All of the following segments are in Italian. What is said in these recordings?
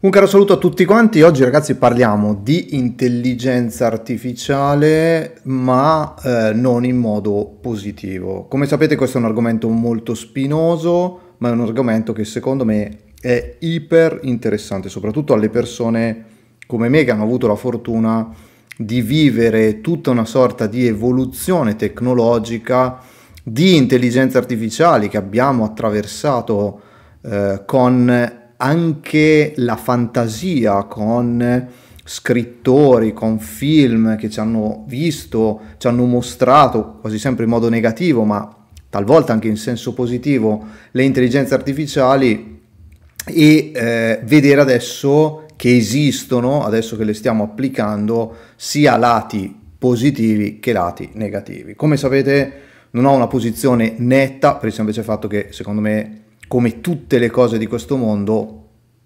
Un caro saluto a tutti quanti, oggi ragazzi parliamo di intelligenza artificiale ma eh, non in modo positivo. Come sapete questo è un argomento molto spinoso ma è un argomento che secondo me è iper interessante soprattutto alle persone come me che hanno avuto la fortuna di vivere tutta una sorta di evoluzione tecnologica di intelligenze artificiali che abbiamo attraversato eh, con anche la fantasia con scrittori, con film che ci hanno visto, ci hanno mostrato, quasi sempre in modo negativo, ma talvolta anche in senso positivo, le intelligenze artificiali e eh, vedere adesso che esistono, adesso che le stiamo applicando, sia lati positivi che lati negativi. Come sapete non ho una posizione netta per il semplice fatto che secondo me come tutte le cose di questo mondo,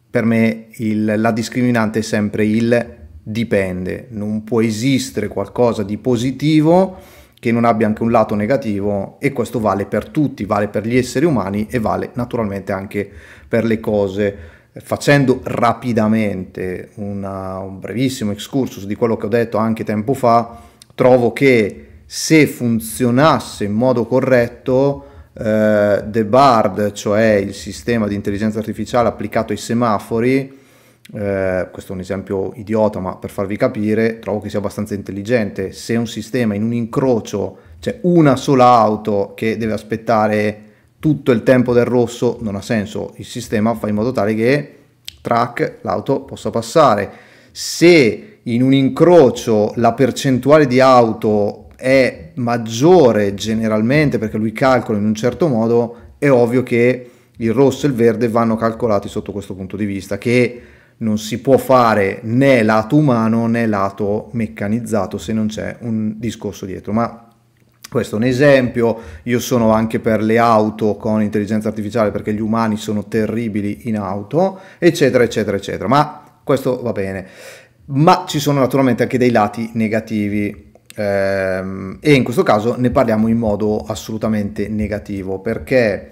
per me il, la discriminante è sempre il dipende. Non può esistere qualcosa di positivo che non abbia anche un lato negativo e questo vale per tutti, vale per gli esseri umani e vale naturalmente anche per le cose. Facendo rapidamente una, un brevissimo excursus di quello che ho detto anche tempo fa, trovo che se funzionasse in modo corretto eh, The Bard, cioè il sistema di intelligenza artificiale applicato ai semafori, eh, questo è un esempio idiota, ma per farvi capire, trovo che sia abbastanza intelligente. Se un sistema in un incrocio c'è cioè una sola auto che deve aspettare tutto il tempo del rosso, non ha senso. Il sistema fa in modo tale che track l'auto possa passare. Se in un incrocio la percentuale di auto è maggiore generalmente perché lui calcola in un certo modo, è ovvio che il rosso e il verde vanno calcolati sotto questo punto di vista, che non si può fare né lato umano né lato meccanizzato se non c'è un discorso dietro. Ma questo è un esempio, io sono anche per le auto con intelligenza artificiale perché gli umani sono terribili in auto, eccetera, eccetera, eccetera. Ma questo va bene. Ma ci sono naturalmente anche dei lati negativi Ehm, e in questo caso ne parliamo in modo assolutamente negativo perché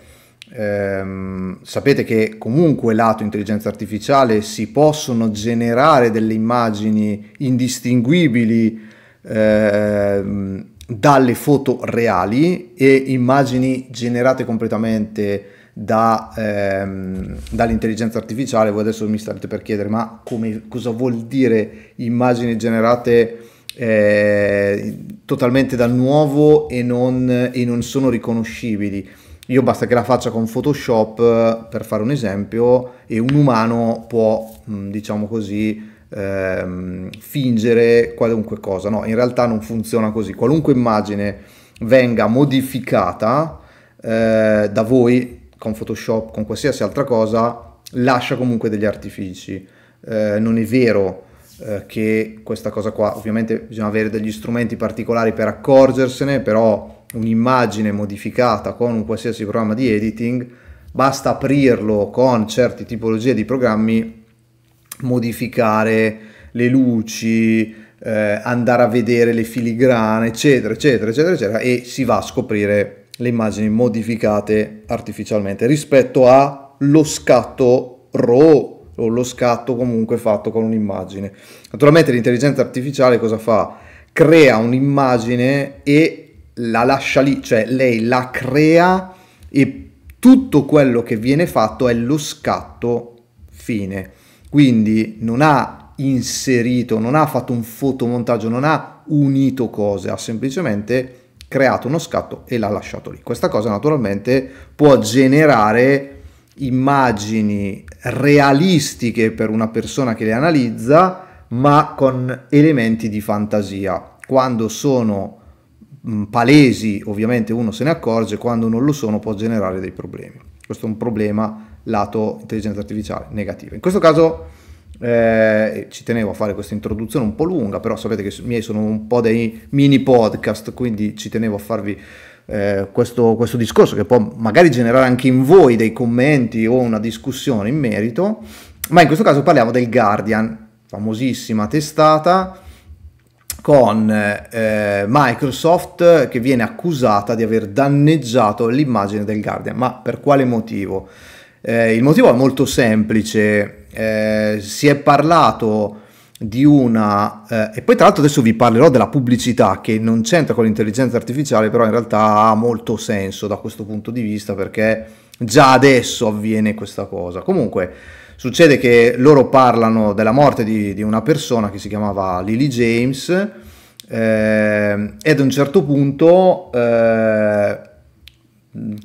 ehm, sapete che comunque lato intelligenza artificiale si possono generare delle immagini indistinguibili ehm, dalle foto reali e immagini generate completamente da, ehm, dall'intelligenza artificiale. Voi adesso mi starete per chiedere ma come, cosa vuol dire immagini generate eh, totalmente dal nuovo e non, e non sono riconoscibili. Io basta che la faccia con Photoshop, eh, per fare un esempio, e un umano può, mm, diciamo così, ehm, fingere qualunque cosa. No, in realtà non funziona così. Qualunque immagine venga modificata eh, da voi con Photoshop, con qualsiasi altra cosa, lascia comunque degli artifici. Eh, non è vero eh, che questa cosa qua ovviamente bisogna avere degli strumenti particolari per accorgersene, però un'immagine modificata con un qualsiasi programma di editing, basta aprirlo con certe tipologie di programmi, modificare le luci, eh, andare a vedere le filigrane, eccetera, eccetera, eccetera, eccetera, e si va a scoprire le immagini modificate artificialmente rispetto allo scatto RAW o lo scatto comunque fatto con un'immagine. Naturalmente l'intelligenza artificiale cosa fa? Crea un'immagine e la lascia lì, cioè lei la crea e tutto quello che viene fatto è lo scatto fine. Quindi non ha inserito, non ha fatto un fotomontaggio, non ha unito cose, ha semplicemente creato uno scatto e l'ha lasciato lì. Questa cosa naturalmente può generare immagini realistiche per una persona che le analizza, ma con elementi di fantasia. Quando sono palesi, ovviamente uno se ne accorge, quando non lo sono può generare dei problemi. Questo è un problema lato intelligenza artificiale negativa. In questo caso eh, ci tenevo a fare questa introduzione un po' lunga, però sapete che i miei sono un po' dei mini podcast, quindi ci tenevo a farvi eh, questo, questo, discorso che può magari generare anche in voi dei commenti o una discussione in merito, ma in questo caso parliamo del Guardian, famosissima testata con eh, Microsoft che viene accusata di aver danneggiato l'immagine del Guardian, ma per quale motivo? Eh, il motivo è molto semplice, eh, si è parlato di una... Eh, e poi tra l'altro adesso vi parlerò della pubblicità che non c'entra con l'intelligenza artificiale, però in realtà ha molto senso da questo punto di vista perché già adesso avviene questa cosa. Comunque succede che loro parlano della morte di, di una persona che si chiamava Lily James eh, ed a un certo punto... Eh,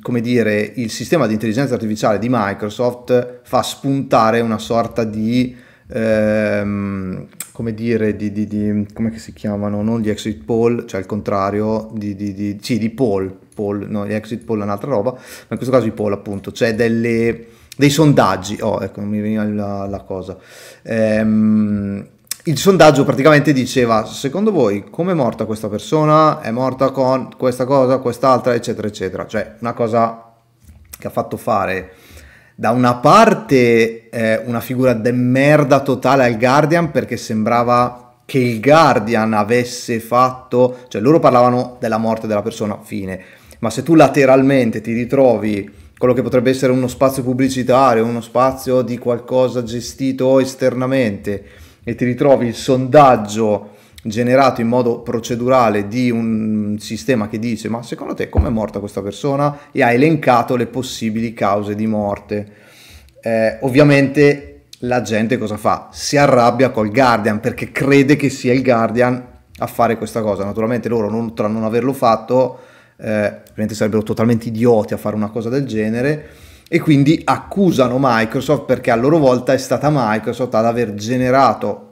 come dire, il sistema di intelligenza artificiale di Microsoft fa spuntare una sorta di ehm, come dire, di, di, di come si chiamano, non gli exit poll, cioè il contrario di, di, di sì, di poll, poll, no, gli exit poll è un'altra roba, ma in questo caso i poll appunto, cioè delle, dei sondaggi, oh ecco, non mi veniva la, la cosa. Ehm, il sondaggio praticamente diceva, secondo voi come è morta questa persona? È morta con questa cosa, quest'altra, eccetera, eccetera. Cioè una cosa che ha fatto fare da una parte eh, una figura de merda totale al Guardian perché sembrava che il Guardian avesse fatto, cioè loro parlavano della morte della persona, fine, ma se tu lateralmente ti ritrovi quello che potrebbe essere uno spazio pubblicitario, uno spazio di qualcosa gestito esternamente e ti ritrovi il sondaggio generato in modo procedurale di un sistema che dice ma secondo te com'è morta questa persona e ha elencato le possibili cause di morte. Eh, ovviamente la gente cosa fa? Si arrabbia col Guardian perché crede che sia il Guardian a fare questa cosa. Naturalmente loro non, tra non averlo fatto, eh, sarebbero totalmente idioti a fare una cosa del genere e quindi accusano Microsoft perché a loro volta è stata Microsoft ad aver generato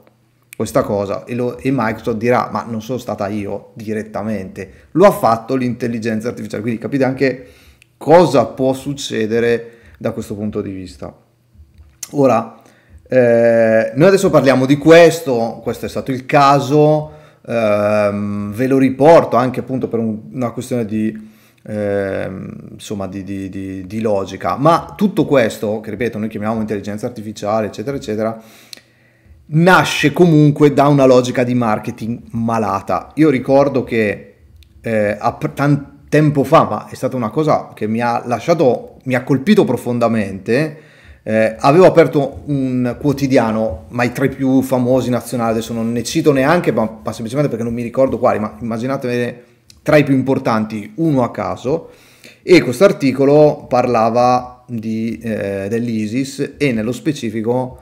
questa cosa e, lo, e, Microsoft dirà ma non sono stata io direttamente, lo ha fatto l'intelligenza artificiale, quindi capite anche cosa può succedere da questo punto di vista. Ora, eh, noi adesso parliamo di questo, questo è stato il caso, ehm, ve lo riporto anche appunto per un, una questione di... Ehm, insomma di, di, di, di logica ma tutto questo che ripeto noi chiamiamo intelligenza artificiale eccetera eccetera nasce comunque da una logica di marketing malata. Io ricordo che eh, a tanto tempo fa, ma è stata una cosa che mi ha lasciato, mi ha colpito profondamente, eh, avevo aperto un quotidiano, ma i tre più famosi nazionali, adesso non ne cito neanche, ma, ma semplicemente perché non mi ricordo quali, ma immaginatevene tra i più importanti, uno a caso, e questo articolo parlava di, eh, dell'ISIS e nello specifico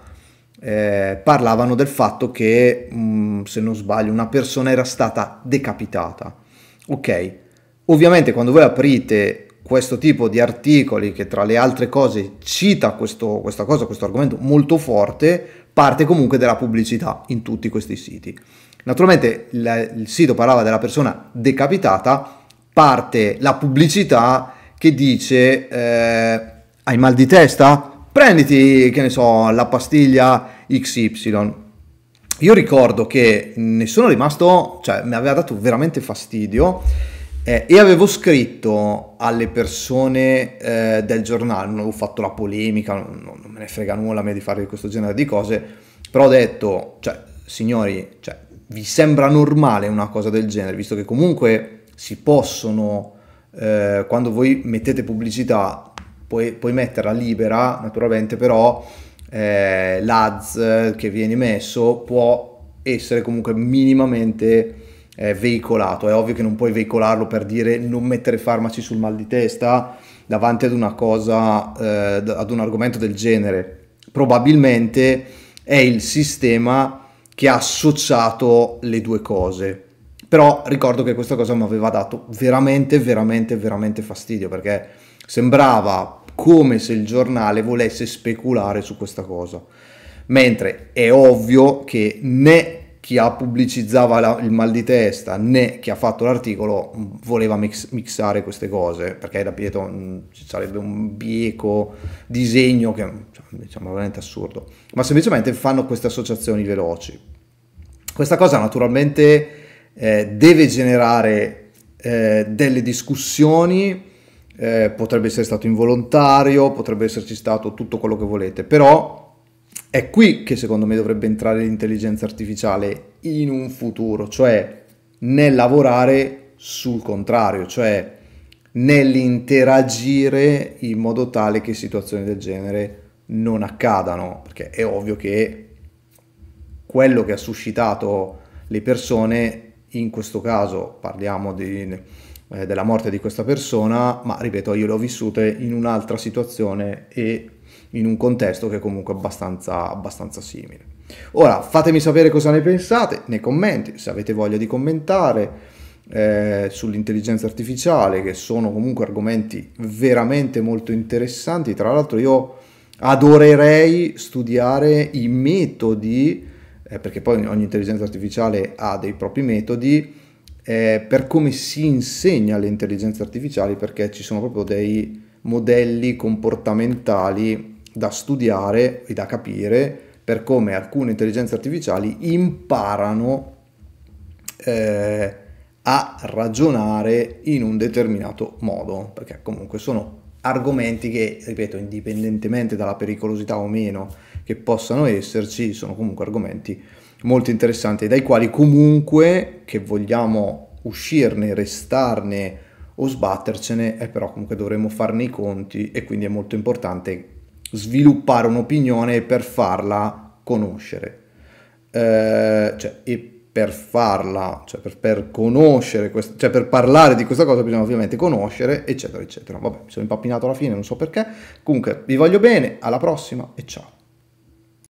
eh, parlavano del fatto che, mh, mm, se non sbaglio, una persona era stata decapitata. Ok, ovviamente quando voi aprite questo tipo di articoli che tra le altre cose cita questo, questa cosa, questo argomento molto forte, parte comunque della pubblicità in tutti questi siti. Naturalmente la, il sito parlava della persona decapitata, parte la pubblicità che dice eh, hai mal di testa? prenditi, che ne so, la pastiglia XY. Io ricordo che ne sono rimasto, cioè mi aveva dato veramente fastidio eh, e avevo scritto alle persone eh, del giornale, non avevo fatto la polemica, non, non me ne frega nulla a me di fare questo genere di cose, però ho detto, cioè, signori, cioè, vi sembra normale una cosa del genere, visto che comunque si possono, eh, quando voi mettete pubblicità puoi, puoi metterla libera, naturalmente però eh, l'ADS che viene messo può essere comunque minimamente eh, veicolato. È ovvio che non puoi veicolarlo per dire non mettere farmaci sul mal di testa davanti ad una cosa, eh, ad un argomento del genere. Probabilmente è il sistema che ha associato le due cose. Però ricordo che questa cosa mi aveva dato veramente, veramente, veramente fastidio perché sembrava come se il giornale volesse speculare su questa cosa. Mentre è ovvio che né chi ha pubblicizzava il mal di testa né chi ha fatto l'articolo mm, voleva mix, mixare queste cose perché da Pietro mm, ci sarebbe un bieco disegno che cioè, diciamo veramente assurdo ma semplicemente fanno queste associazioni veloci questa cosa naturalmente eh, deve generare eh, delle discussioni eh, potrebbe essere stato involontario, potrebbe esserci stato tutto quello che volete, però è qui che secondo me dovrebbe entrare l'intelligenza artificiale in un futuro, cioè nel lavorare sul contrario, cioè nell'interagire in modo tale che situazioni del genere non accadano, perché è ovvio che quello che ha suscitato le persone, in questo caso parliamo di eh, della morte di questa persona, ma ripeto, io le ho vissute in un'altra situazione e in un contesto che è comunque abbastanza, abbastanza simile. Ora fatemi sapere cosa ne pensate nei commenti, se avete voglia di commentare eh, sull'intelligenza artificiale, che sono comunque argomenti veramente molto interessanti. Tra l'altro io adorerei studiare i metodi, eh, perché poi ogni intelligenza artificiale ha dei propri metodi, eh, per come si insegna le intelligenze artificiali perché ci sono proprio dei modelli comportamentali da studiare e da capire per come alcune intelligenze artificiali imparano eh, a ragionare in un determinato modo, perché comunque sono argomenti che, ripeto, indipendentemente dalla pericolosità o meno che possano esserci, sono comunque argomenti molto interessanti, dai quali comunque, che vogliamo uscirne, restarne o sbattercene, eh, però comunque dovremmo farne i conti e quindi è molto importante sviluppare un'opinione per farla conoscere. Eh, cioè, e per farla, cioè per, per conoscere, quest- cioè per parlare di questa cosa bisogna ovviamente conoscere, eccetera, eccetera. Vabbè, mi sono impappinato alla fine, non so perché. Comunque, vi voglio bene, alla prossima e ciao.